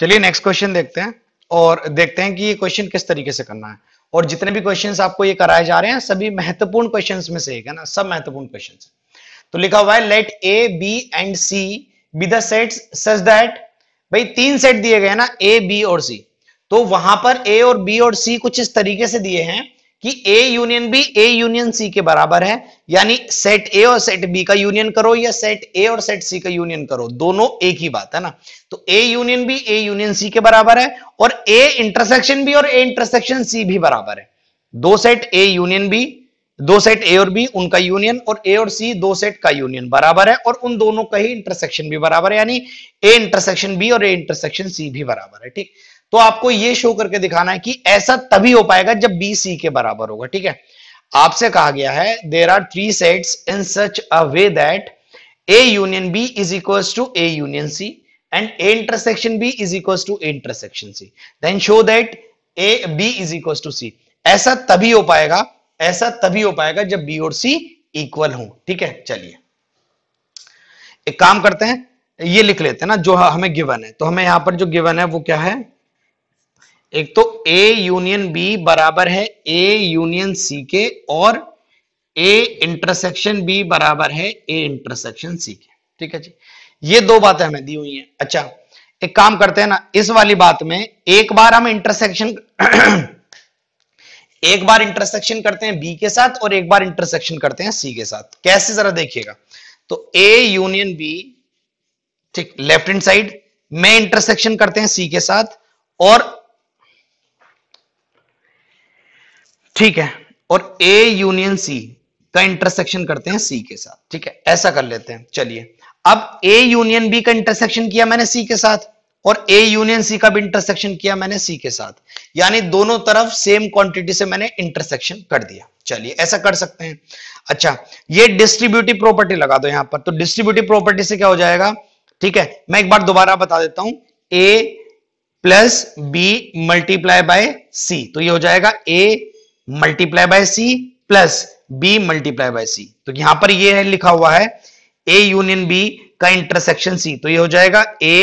चलिए next question देखते हैं और देखते हैं कि ये क्वेश्चन किस तरीके से करना है और जितने भी क्वेश्चन आपको ये कराए जा रहे हैं सभी महत्वपूर्ण क्वेश्चन में से एक है ना सब महत्वपूर्ण क्वेश्चन तो लिखा हुआ है let A B and C be the sets such that भाई तीन सेट दिए गए ना ए बी और सी तो वहां पर ए और बी और सी कुछ इस तरीके से दिए हैं कि A union B A union C के बराबर है यानी सेट ए और सेट बी का यूनियन करो या सेट ए और सेट सी का यूनियन करो दोनों एक ही बात है ना तो A union B A union C के बराबर है और ए इंटरसेक्शन बी और ए इंटरसेक्शन सी भी बराबर है दो सेट ए यूनियन बी दो सेट ए और बी उनका यूनियन और ए और सी दो सेट का यूनियन बराबर है और उन दोनों का ही इंटरसेक्शन भी बराबर है यानी ए इंटरसेक्शन बी और ए इंटरसेक्शन सी भी बराबर है ठीक तो आपको ये शो करके दिखाना है कि ऐसा तभी हो पाएगा जब बी सी के बराबर होगा ठीक है आपसे कहा गया है there are three sets in such a way that A union B is equal to A union C and A intersection B is equal to A intersection C then show that A B is equal to C ऐसा तभी हो पाएगा ऐसा तभी हो पाएगा जब B और सी इक्वल हो ठीक है चलिए एक काम करते हैं ये लिख लेते हैं ना जो हमें गिवन है तो हमें यहां पर जो गिवन है वो क्या है एक तो ए यूनियन बी बराबर है ए यूनियन सी के और ए इंटरसेक्शन बी बराबर है ए इंटरसेक्शन सी के ठीक है जी ये दो बातें हमें दी हुई हैं अच्छा एक काम करते हैं ना इस वाली बात में एक बार हम इंटरसेक्शन एक बार इंटरसेक्शन करते हैं बी के साथ और एक बार इंटरसेक्शन करते हैं सी के साथ कैसे जरा देखिएगा तो ए यूनियन बी ठीक लेफ्ट हैंड साइड में इंटरसेक्शन करते हैं सी के साथ और ठीक है और ए यूनियन सी का इंटरसेक्शन करते हैं सी के साथ ठीक है ऐसा कर लेते हैं चलिए अब ए यूनियन बी का इंटरसेक्शन किया मैंने सी के साथ और ए यूनियन सी का भी इंटरसेक्शन किया मैंने सी के साथ यानी दोनों तरफ सेम क्वांटिटी से मैंने इंटरसेक्शन कर दिया चलिए ऐसा कर सकते हैं अच्छा ये डिस्ट्रीब्यूटिव प्रॉपर्टी लगा दो यहां पर तो डिस्ट्रीब्यूटिव प्रॉपर्टी से क्या हो जाएगा ठीक है मैं एक बार दोबारा बता देता हूं A plus B multiply by C तो ये हो जाएगा A multiply by C plus B multiply by C तो यहां पर ये लिखा हुआ है ए यूनियन बी का इंटरसेक्शन सी तो ये हो जाएगा ए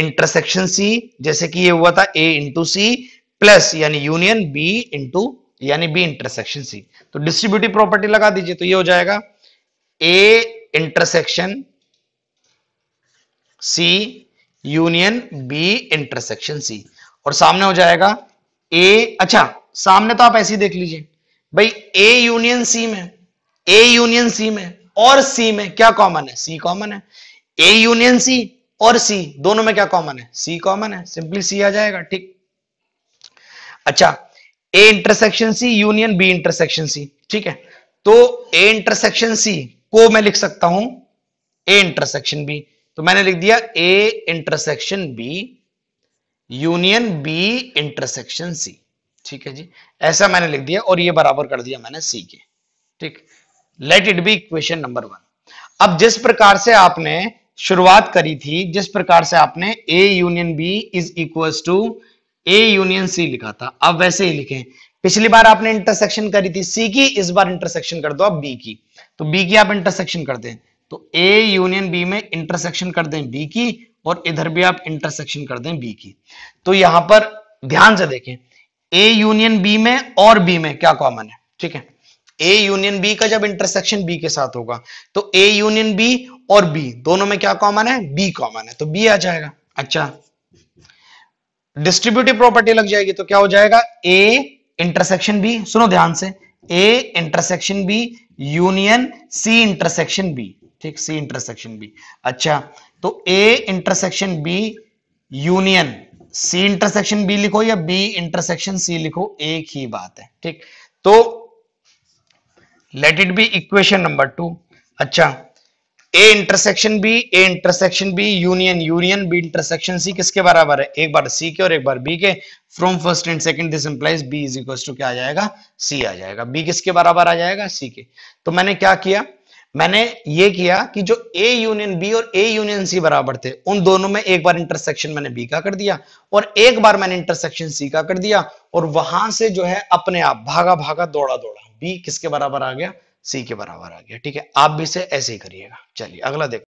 इंटरसेक्शन सी जैसे कि ये हुआ था ए इंटू सी प्लस यानी यूनियन बी इंटू यानी बी इंटरसेक्शन सी तो डिस्ट्रीब्यूटिव प्रॉपर्टी लगा दीजिए तो ये हो जाएगा A intersection C union B intersection C और सामने हो जाएगा ए अच्छा सामने तो आप ऐसे ही देख लीजिए भाई ए यूनियन सी में ए यूनियन सी में और सी में क्या कॉमन है सी कॉमन है ए यूनियन सी और सी दोनों में क्या कॉमन है सी कॉमन है सिंपली सी आ जाएगा ठीक अच्छा A intersection C union B intersection C ठीक है तो ए इंटरसेक्शन सी को मैं लिख सकता हूं ए इंटरसेक्शन बी तो मैंने लिख दिया A intersection B union B intersection C ठीक है जी ऐसा मैंने लिख दिया और ये बराबर कर दिया मैंने सी के ठीक let it be equation number one अब जिस प्रकार से आपने शुरुआत करी थी जिस प्रकार से आपने A union B is equal to A union C लिखा था अब वैसे ही लिखें पिछली बार आपने इंटरसेक्शन करी थी सी की इस बार इंटरसेक्शन कर दो आप बी की तो बी की आप इंटरसेक्शन कर दें तो ए यूनियन बी में इंटरसेक्शन कर दें बी की और इधर भी आप इंटरसेक्शन कर दें बी की तो यहां पर ध्यान से देखें ए यूनियन बी में और बी में क्या कॉमन है ठीक है ए यूनियन बी का जब इंटरसेक्शन बी के साथ होगा तो ए यूनियन बी और बी दोनों में क्या कॉमन है बी कॉमन है तो बी आ जाएगा अच्छा डिस्ट्रीब्यूटिव प्रॉपर्टी लग जाएगी तो क्या हो जाएगा ए इंटरसेक्शन बी सुनो ध्यान से A intersection B union C intersection B ठीक सी इंटरसेक्शन बी अच्छा तो A intersection B union C intersection B लिखो या बी इंटरसेक्शन सी लिखो एक ही बात है ठीक तो let it be equation number two अच्छा A intersection B A intersection B union union B intersection C किसके बराबर है एक बार सी के और एक बार बी के from first and second this implies B is equal to क्या आ जाएगा सी आ जाएगा बी किसके बराबर आ जाएगा सी के तो मैंने क्या किया मैंने ये किया कि जो ए यूनियन बी और ए यूनियन सी बराबर थे उन दोनों में एक बार इंटरसेक्शन मैंने बी का कर दिया और एक बार मैंने इंटरसेक्शन सी का कर दिया और वहां से जो है अपने आप भागा भागा दौड़ा दौड़ा बी किसके बराबर आ गया सी के बराबर आ गया ठीक है आप भी इसे ऐसे ही करिएगा चलिए अगला देखो